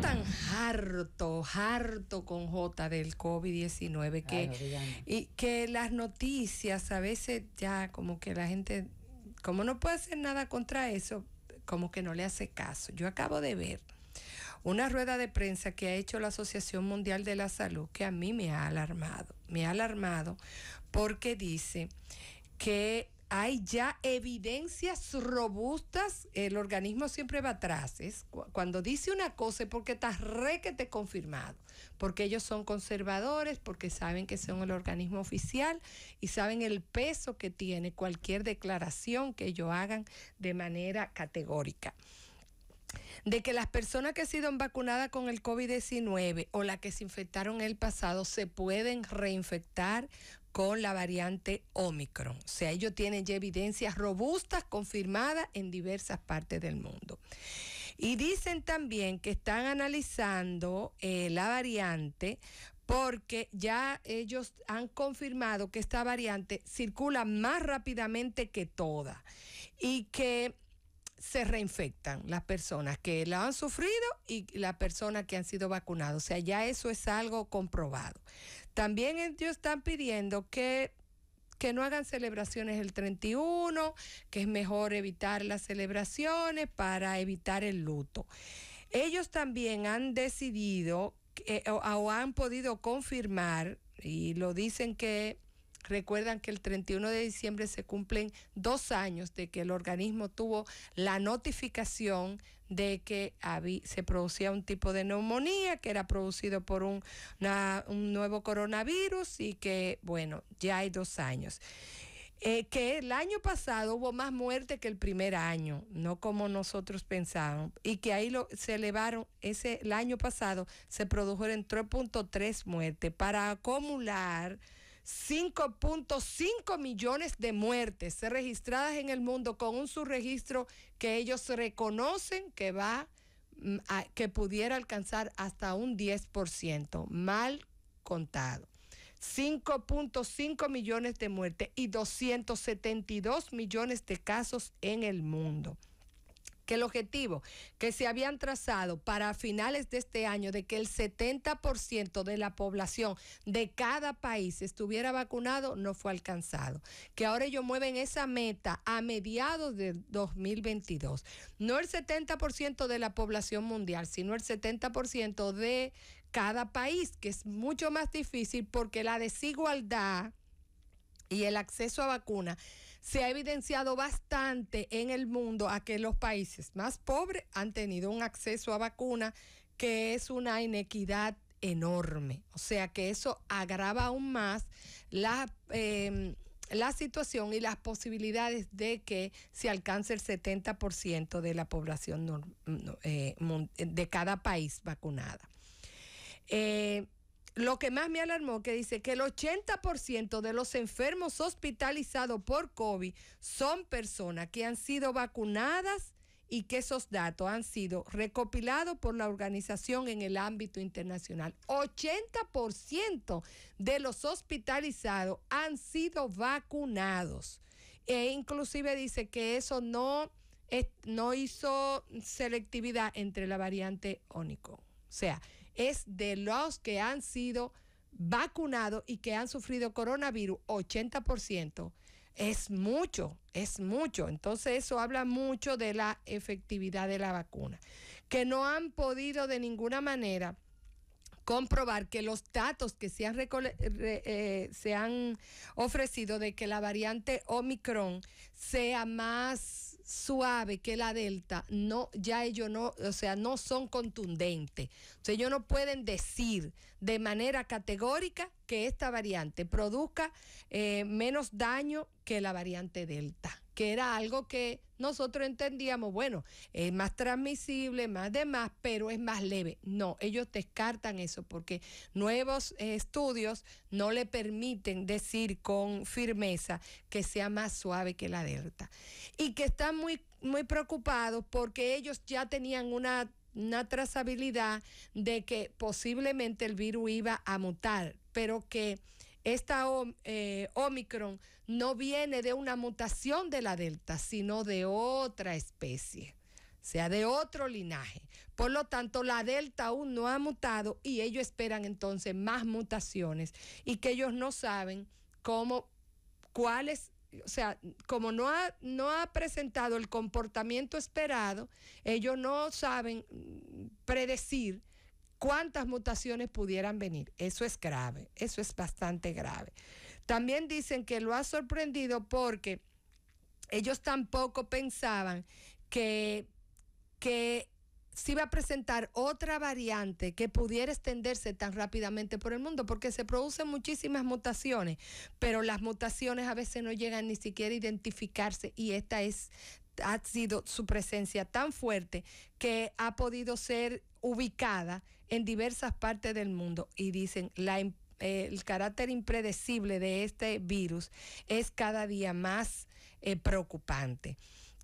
tan harto, harto con J del COVID-19 que, que las noticias a veces ya como que la gente, como no puede hacer nada contra eso, como que no le hace caso. Yo acabo de ver una rueda de prensa que ha hecho la Asociación Mundial de la Salud que a mí me ha alarmado, me ha alarmado porque dice que hay ya evidencias robustas, el organismo siempre va atrás. ¿es? Cuando dice una cosa es porque está te confirmado, porque ellos son conservadores, porque saben que son el organismo oficial y saben el peso que tiene cualquier declaración que ellos hagan de manera categórica de que las personas que han sido vacunadas con el COVID-19 o las que se infectaron el pasado se pueden reinfectar con la variante Omicron. O sea, ellos tienen ya evidencias robustas confirmadas en diversas partes del mundo. Y dicen también que están analizando eh, la variante porque ya ellos han confirmado que esta variante circula más rápidamente que toda y que se reinfectan las personas que la han sufrido y las personas que han sido vacunadas. O sea, ya eso es algo comprobado. También ellos están pidiendo que que no hagan celebraciones el 31, que es mejor evitar las celebraciones para evitar el luto. Ellos también han decidido o han podido confirmar, y lo dicen que Recuerdan que el 31 de diciembre se cumplen dos años de que el organismo tuvo la notificación de que se producía un tipo de neumonía que era producido por un, nuevo coronavirus y que, bueno, ya hay dos años. Eh, que el año pasado hubo más muerte que el primer año, no como nosotros pensábamos, y que ahí lo, se elevaron, ese, el año pasado se produjeron 3.3 muertes para acumular 5.5 millones de muertes registradas en el mundo con un subregistro que ellos reconocen que va mm, que pudiera alcanzar hasta un 10%, mal contado. 5.5 millones de muertes y 272 millones de casos en el mundo que el objetivo que se habían trazado para finales de este año de que el 70% de la población de cada país estuviera vacunado no fue alcanzado. Que ahora ellos mueven esa meta a mediados de 2022. No el 70% de la población mundial, sino el 70% de cada país, que es mucho más difícil porque la desigualdad y el acceso a vacunas se ha evidenciado bastante en el mundo a que los países más pobres han tenido un acceso a vacuna que es una inequidad enorme. O sea que eso agrava aún más la, em, la situación y las posibilidades de que se alcance el 70% de la población eh, de cada país vacunada. Eh, lo que más me alarmó que dice que el 80% de los enfermos hospitalizados por COVID son personas que han sido vacunadas y que esos datos han sido recopilados por la organización en el ámbito internacional. 80% de los hospitalizados han sido vacunados. E inclusive dice que eso no, no hizo selectividad entre la variante Ónico. O sea, es de los que han sido vacunados y que han sufrido coronavirus, 80%. Es mucho, es mucho. Entonces eso habla mucho de la efectividad de la vacuna. Que no han podido de ninguna manera comprobar que los datos que se han, eh, se han ofrecido de que la variante Omicron sea más suave que la Delta, no, ya ellos no, o sea, no son contundentes. O sea, ellos no pueden decir de manera categórica que esta variante produzca eh, menos daño que la variante Delta que era algo que nosotros entendíamos, bueno, es más transmisible, más demás, pero es más leve. No, ellos descartan eso porque nuevos estudios no le permiten decir con firmeza que sea más suave que la delta. Y que están muy, muy preocupados porque ellos ya tenían una una trazabilidad de que posiblemente el virus iba a mutar, pero que esta eh, Omicron no viene de una mutación de la Delta, sino de otra especie, sea de otro linaje. Por lo tanto, la Delta aún no ha mutado y ellos esperan entonces más mutaciones y que ellos no saben cómo, cuáles o sea, como no no ha presentado el comportamiento esperado, ellos no saben mm, predecir cuántas mutaciones pudieran venir. Eso es grave, eso es bastante grave. También dicen que lo ha sorprendido porque ellos tampoco pensaban que, que se iba a presentar otra variante que pudiera extenderse tan rápidamente por el mundo, porque se producen muchísimas mutaciones, pero las mutaciones a veces no llegan ni siquiera a identificarse y esta es ha sido su presencia tan fuerte que ha podido ser ubicada en diversas partes del mundo y dicen eh, el carácter impredecible de este virus es cada día más eh, preocupante.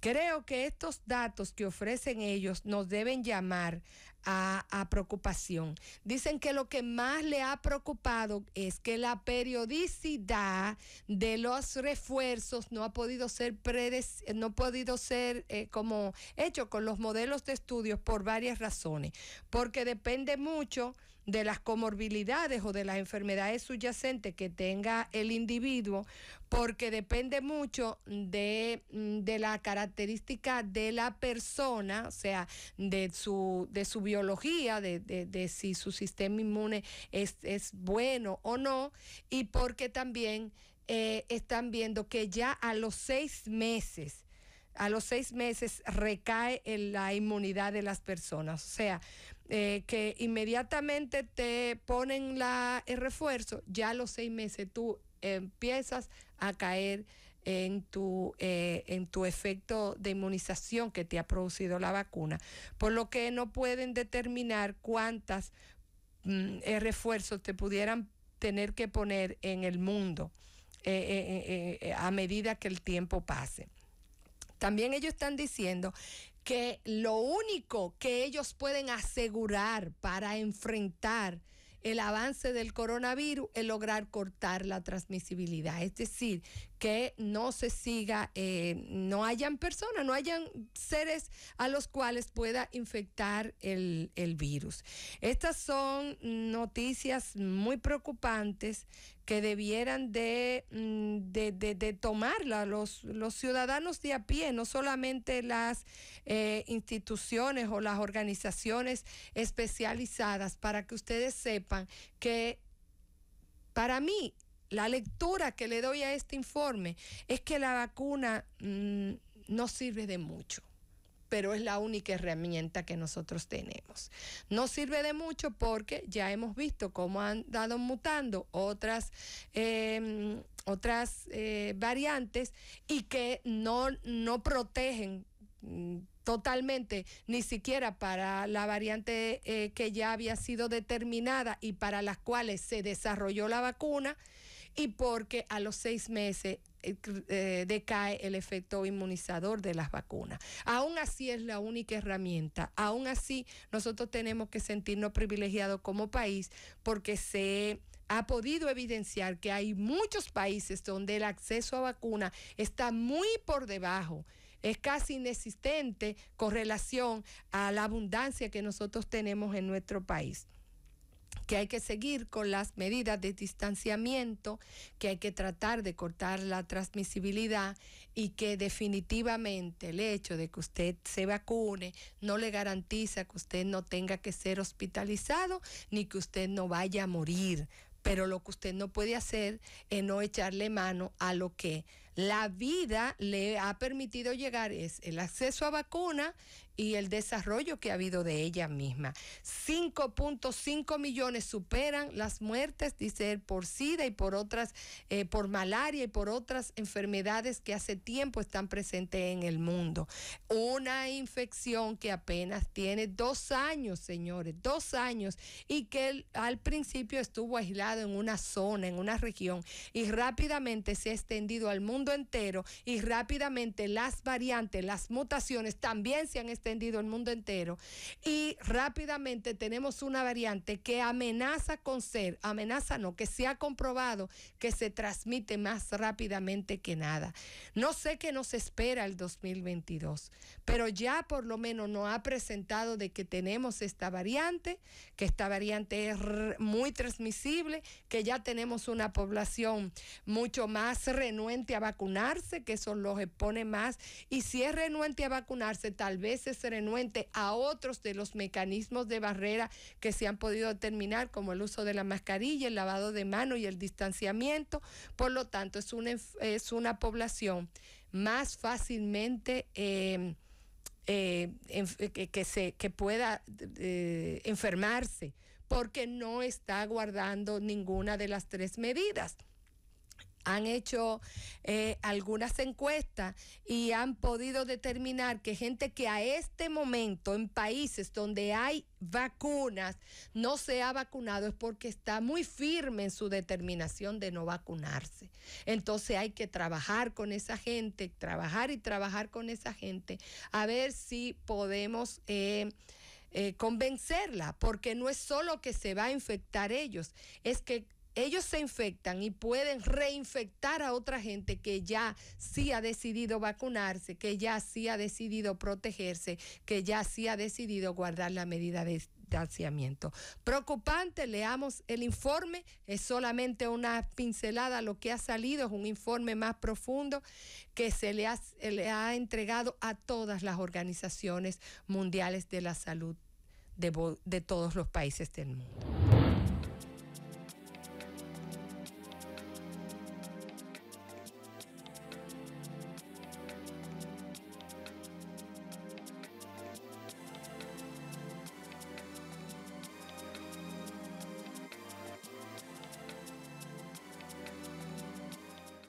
Creo que estos datos que ofrecen ellos nos deben llamar a, preocupación. Dicen que lo que más le ha preocupado es que la periodicidad de los refuerzos no ha podido ser no podido ser eh, como hecho con los modelos de estudios por varias razones, porque depende mucho de las comorbilidades o de las enfermedades subyacentes que tenga el individuo, porque depende mucho de, mm, la característica de la persona, o sea, de su de su biología, de, si su sistema inmune es, bueno o no, y porque también eh, están viendo que ya a los seis meses, a los seis meses recae en la inmunidad de las personas. O sea, eh, que inmediatamente te ponen la, el refuerzo, ya a los seis meses tú empiezas a caer en tu, eh, en tu efecto de inmunización que te ha producido la vacuna, por lo que no pueden determinar cuántas mm, eh, refuerzos te pudieran tener que poner en el mundo eh, a medida que el tiempo pase. También ellos están diciendo que lo único que ellos pueden asegurar para enfrentar el avance del coronavirus es lograr cortar la transmisibilidad. Es decir, que no se siga, eh, no hayan personas, no hayan seres a los cuales pueda infectar el, virus. Estas son noticias muy preocupantes que debieran mm, de, de, tomarla los, los, ciudadanos de a pie, no solamente las eh, instituciones o las organizaciones especializadas, para que ustedes sepan que para mí la lectura que le doy a este informe es que la vacuna mm, no sirve de mucho pero es la única herramienta que nosotros tenemos. No sirve de mucho porque ya hemos visto cómo han dado mutando otras, em, otras eh, variantes y que no, protegen mm, totalmente, ni siquiera para la variante eh, que ya había sido determinada y para las cuales se desarrolló la vacuna, y porque a los seis meses eh, eh, decae el efecto inmunizador de las vacunas. Aún así es la única herramienta. Aún así nosotros tenemos que sentirnos privilegiados como país porque se ha podido evidenciar que hay muchos países donde el acceso a vacuna está muy por debajo, es casi inexistente con relación a la abundancia que nosotros tenemos en nuestro país que hay que seguir con las medidas de distanciamiento, que hay que tratar de cortar la transmisibilidad y que definitivamente el hecho de que usted se vacune no le garantiza que usted no tenga que ser hospitalizado ni que usted no vaya a morir. Pero lo que usted no puede hacer es no echarle mano a lo que la vida le ha permitido llegar, es el acceso a vacuna y el desarrollo que ha habido de ella misma. 5.5 millones superan las muertes, dice él, por SIDA y por otras, eh, por malaria y por otras enfermedades que hace tiempo están presentes en el mundo. Una infección que apenas tiene dos años, señores, dos años, y que al principio estuvo aislado en una zona, en una región, y rápidamente se ha extendido al mundo entero y rápidamente las variantes, las mutaciones también se han extendido entendido, el mundo entero. Y rápidamente tenemos una variante que amenaza con ser, amenaza no, que se ha comprobado que se transmite más rápidamente que nada. No sé qué nos espera el 2022, pero ya por lo menos nos ha presentado de que tenemos esta variante, que esta variante es muy transmisible, que ya tenemos una población mucho más renuente a vacunarse, que eso los expone más. Y si es renuente a vacunarse, tal vez es serenuente a otros de los mecanismos de barrera que se han podido determinar, como el uso de la mascarilla, el lavado de manos y el distanciamiento. Por lo tanto, es una, es una población más fácilmente... Em, eh, eh, que, se, pueda eh, enfermarse porque no está guardando ninguna de las tres medidas han hecho eh, algunas encuestas y han podido determinar que gente que a este momento en países donde hay vacunas no se ha vacunado es porque está muy firme en su determinación de no vacunarse. Entonces hay que trabajar con esa gente, trabajar y trabajar con esa gente a ver si podemos... Eh, eh, convencerla, porque no es solo que se va a infectar ellos, es que ellos se infectan y pueden reinfectar a otra gente que ya sí ha decidido vacunarse, que ya sí ha decidido protegerse, que ya sí ha decidido guardar la medida de distanciamiento. Preocupante, leamos el informe, es solamente una pincelada lo que ha salido, es un informe más profundo que se le ha, entregado a todas las organizaciones mundiales de la salud de todos los países del mundo.